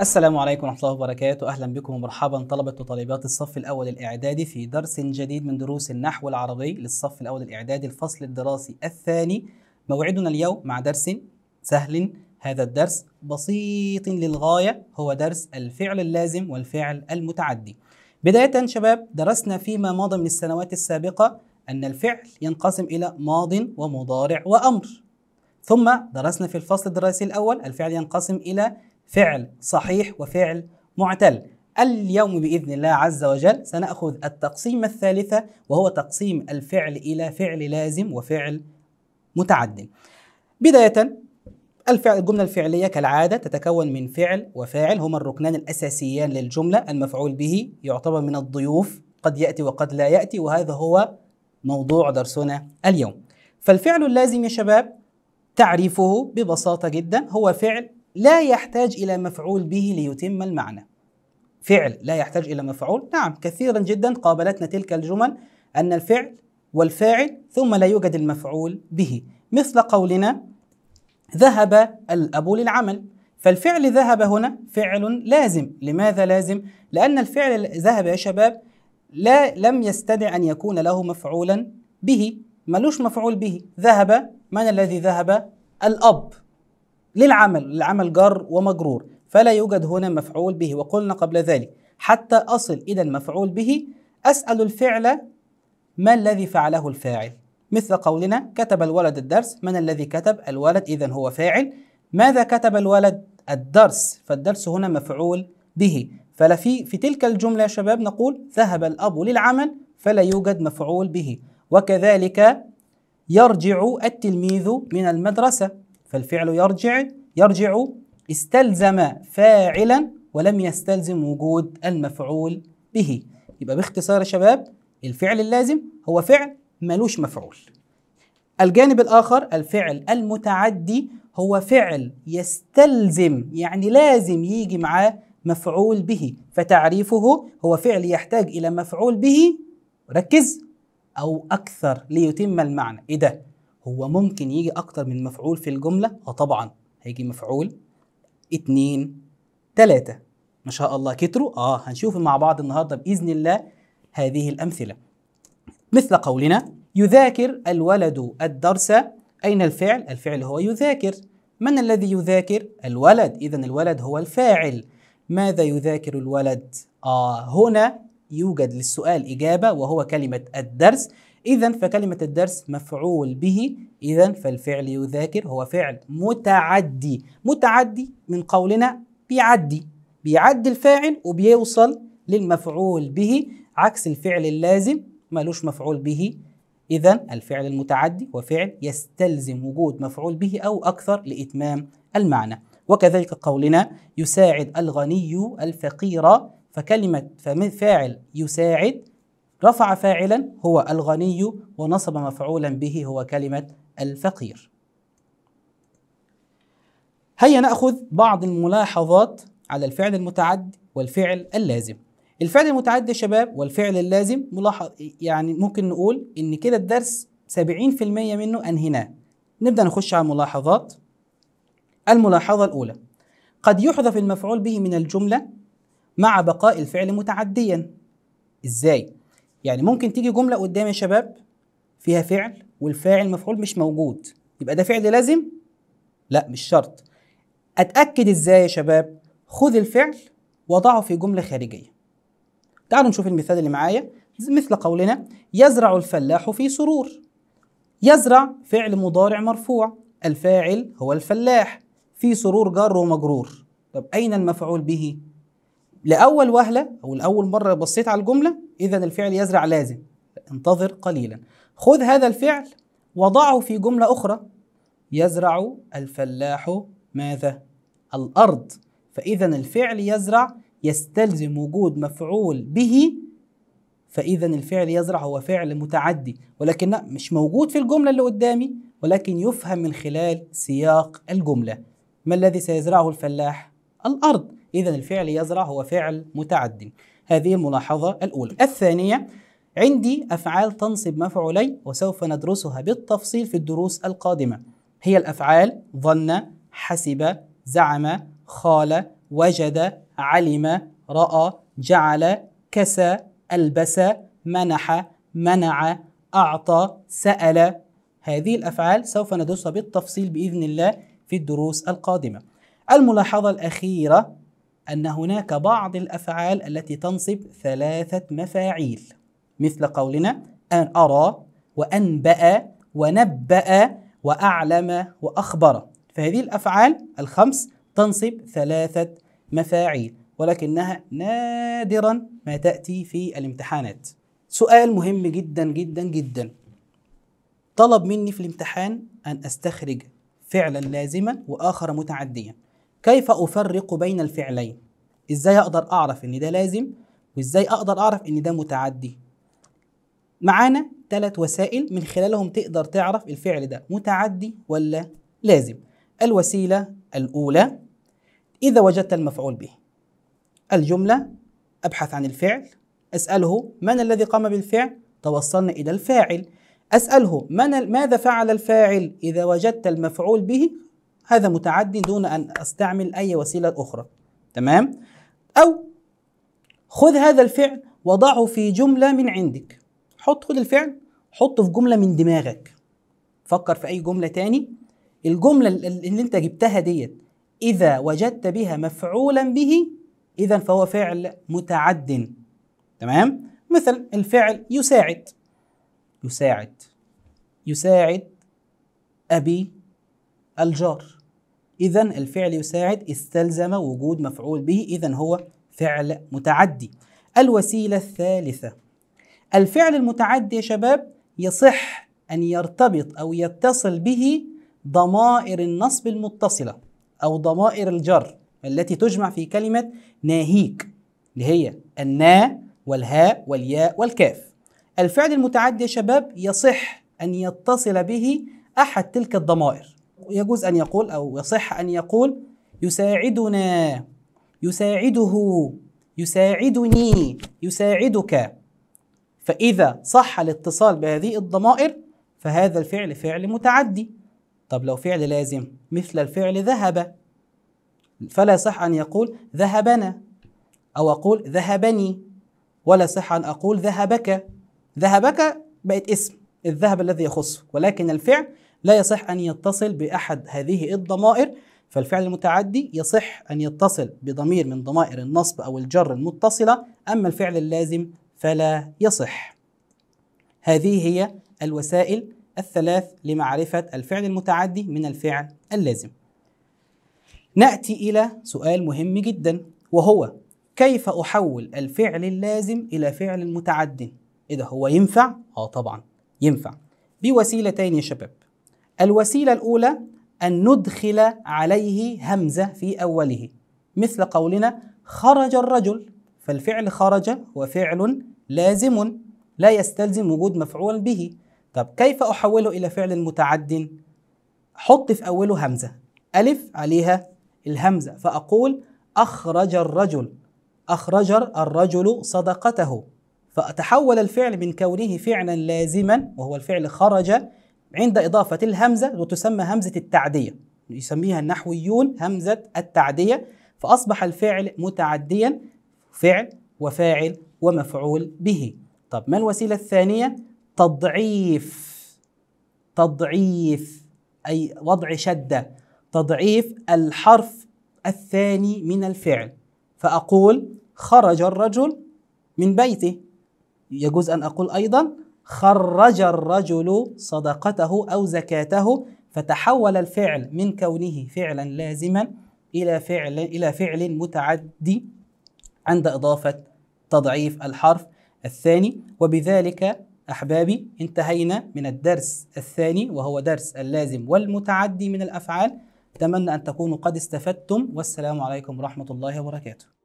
السلام عليكم ورحمة الله وبركاته أهلا بكم ومرحبا طلبة وطالبات الصف الأول الإعدادي في درس جديد من دروس النحو العربي للصف الأول الإعدادي الفصل الدراسي الثاني موعدنا اليوم مع درس سهل هذا الدرس بسيط للغاية هو درس الفعل اللازم والفعل المتعدي بداية شباب درسنا فيما مضى من السنوات السابقة أن الفعل ينقسم إلى ماض ومضارع وأمر ثم درسنا في الفصل الدراسي الأول الفعل ينقسم إلى فعل صحيح وفعل معتل اليوم باذن الله عز وجل سناخذ التقسيمه الثالثه وهو تقسيم الفعل الى فعل لازم وفعل متعد بدايه الفعل الجمله الفعليه كالعاده تتكون من فعل وفاعل هما الركنان الاساسيان للجمله المفعول به يعتبر من الضيوف قد ياتي وقد لا ياتي وهذا هو موضوع درسنا اليوم فالفعل اللازم يا شباب تعريفه ببساطه جدا هو فعل لا يحتاج إلى مفعول به ليتم المعنى فعل لا يحتاج إلى مفعول نعم كثيرا جدا قابلتنا تلك الجمل أن الفعل والفاعل ثم لا يوجد المفعول به مثل قولنا ذهب الأب للعمل فالفعل ذهب هنا فعل لازم لماذا لازم؟ لأن الفعل ذهب يا شباب لا لم يستدع أن يكون له مفعولا به ملوش مفعول به ذهب من الذي ذهب؟ الأب للعمل العمل جر ومجرور فلا يوجد هنا مفعول به وقلنا قبل ذلك حتى أصل إلى المفعول به أسأل الفعل ما الذي فعله الفاعل مثل قولنا كتب الولد الدرس من الذي كتب الولد إذا هو فاعل ماذا كتب الولد الدرس فالدرس هنا مفعول به فلا في في تلك الجملة يا شباب نقول ذهب الأب للعمل فلا يوجد مفعول به وكذلك يرجع التلميذ من المدرسة فالفعل يرجع يرجع استلزم فاعلا ولم يستلزم وجود المفعول به يبقى باختصار يا شباب الفعل اللازم هو فعل ملوش مفعول الجانب الآخر الفعل المتعدي هو فعل يستلزم يعني لازم يجي معاه مفعول به فتعريفه هو فعل يحتاج إلى مفعول به ركز أو أكثر ليتم المعنى إيه ده؟ هو ممكن يجي اكتر من مفعول في الجمله اه طبعا هيجي مفعول اتنين تلاتة ما شاء الله كتروا اه هنشوف مع بعض النهارده باذن الله هذه الامثله مثل قولنا يذاكر الولد الدرس اين الفعل الفعل هو يذاكر من الذي يذاكر الولد اذا الولد هو الفاعل ماذا يذاكر الولد اه هنا يوجد للسؤال اجابه وهو كلمه الدرس إذا فكلمة الدرس مفعول به إذا فالفعل يذاكر هو فعل متعدي متعدي من قولنا بيعدي بيعدي الفاعل وبيوصل للمفعول به عكس الفعل اللازم ملوش مفعول به إذا الفعل المتعدي هو فعل يستلزم وجود مفعول به أو أكثر لإتمام المعنى وكذلك قولنا يساعد الغني الفقير فكلمة فاعل يساعد رفع فاعلا هو الغني ونصب مفعولا به هو كلمة الفقير هيا نأخذ بعض الملاحظات على الفعل المتعد والفعل اللازم الفعل المتعد يا شباب والفعل اللازم ملاحظ يعني ممكن نقول ان كده الدرس 70% منه انهيناه نبدأ نخش على الملاحظات الملاحظة الأولى قد يحذف المفعول به من الجملة مع بقاء الفعل متعديا ازاي يعني ممكن تيجي جملة قدام يا شباب فيها فعل والفاعل مفعول مش موجود يبقى ده فعل لازم؟ لا مش شرط أتأكد إزاي يا شباب؟ خذ الفعل وضعه في جملة خارجية تعالوا نشوف المثال اللي معايا مثل قولنا يزرع الفلاح في سرور يزرع فعل مضارع مرفوع الفاعل هو الفلاح في سرور جار ومجرور طب أين المفعول به؟ لاول وهله او لاول مره بصيت على الجمله اذا الفعل يزرع لازم انتظر قليلا خذ هذا الفعل وضعه في جمله اخرى يزرع الفلاح ماذا الارض فاذا الفعل يزرع يستلزم وجود مفعول به فاذا الفعل يزرع هو فعل متعدي ولكن مش موجود في الجمله اللي قدامي ولكن يفهم من خلال سياق الجمله ما الذي سيزرعه الفلاح الارض إذا الفعل يزرع هو فعل متعد هذه الملاحظة الأولى الثانية عندي أفعال تنصب مفعولي وسوف ندرسها بالتفصيل في الدروس القادمة هي الأفعال ظن حسب زعم خال وجد علم رأى جعل كسى ألبس منح منع أعطى سأل هذه الأفعال سوف ندرسها بالتفصيل بإذن الله في الدروس القادمة الملاحظة الأخيرة أن هناك بعض الأفعال التي تنصب ثلاثة مفاعيل مثل قولنا أن أرى وأنبأ ونبأ وأعلم وأخبر فهذه الأفعال الخمس تنصب ثلاثة مفاعيل ولكنها نادرا ما تأتي في الامتحانات سؤال مهم جدا جدا جدا طلب مني في الامتحان أن أستخرج فعلا لازما وآخر متعديا كيف أفرق بين الفعلين؟ إزاي أقدر أعرف إن ده لازم وإزاي أقدر أعرف إن ده متعدي؟ معانا ثلاث وسائل من خلالهم تقدر تعرف الفعل ده متعدي ولا لازم الوسيلة الأولى إذا وجدت المفعول به الجملة أبحث عن الفعل أسأله من الذي قام بالفعل توصلنا إلى الفاعل أسأله من ماذا فعل الفاعل إذا وجدت المفعول به هذا متعدي دون أن أستعمل أي وسيلة أخرى تمام أو خذ هذا الفعل وضعه في جملة من عندك حط خذ الفعل حطه في جملة من دماغك فكر في أي جملة تاني الجملة اللي أنت جبتها ديت إذا وجدت بها مفعولا به إذا فهو فعل متعد تمام مثلا الفعل يساعد يساعد يساعد أبي الجار إذا الفعل يساعد استلزم وجود مفعول به إذا هو فعل متعدي الوسيلة الثالثة الفعل المتعدي يا شباب يصح أن يرتبط أو يتصل به ضمائر النصب المتصلة أو ضمائر الجر التي تجمع في كلمة ناهيك اللي هي النا والهاء والياء والكاف الفعل المتعدي يا شباب يصح أن يتصل به أحد تلك الضمائر يجوز أن يقول أو يصح أن يقول يساعدنا يساعده يساعدني يساعدك فإذا صح الاتصال بهذه الضمائر فهذا الفعل فعل متعدي طب لو فعل لازم مثل الفعل ذهب فلا صح أن يقول ذهبنا أو أقول ذهبني ولا صح أن أقول ذهبك ذهبك بقت اسم الذهب الذي يخصه ولكن الفعل لا يصح أن يتصل بأحد هذه الضمائر فالفعل المتعدي يصح أن يتصل بضمير من ضمائر النصب أو الجر المتصلة أما الفعل اللازم فلا يصح هذه هي الوسائل الثلاث لمعرفة الفعل المتعدي من الفعل اللازم نأتي إلى سؤال مهم جدا وهو كيف أحول الفعل اللازم إلى فعل متعد؟ إذا هو ينفع؟ آه طبعا ينفع بوسيلتين يا شباب الوسيلة الأولى أن ندخل عليه همزة في أوله مثل قولنا خرج الرجل فالفعل خرج وفعل لازم لا يستلزم وجود مفعول به طب كيف أحوله إلى فعل متعد؟ حط في أوله همزة ألف عليها الهمزة فأقول أخرج الرجل أخرج الرجل صدقته فتحول الفعل من كونه فعلا لازما وهو الفعل خرج عند إضافة الهمزة وتسمى همزة التعدية يسميها النحويون همزة التعدية فأصبح الفعل متعديا فعل وفاعل ومفعول به طب ما الوسيلة الثانية؟ تضعيف تضعيف أي وضع شدة تضعيف الحرف الثاني من الفعل فأقول خرج الرجل من بيته يجوز أن أقول أيضا خرج الرجل صدقته أو زكاته فتحول الفعل من كونه فعلا لازما إلى فعل إلى فعل متعدي عند إضافة تضعيف الحرف الثاني وبذلك أحبابي انتهينا من الدرس الثاني وهو درس اللازم والمتعدي من الأفعال أتمنى أن تكونوا قد استفدتم والسلام عليكم ورحمة الله وبركاته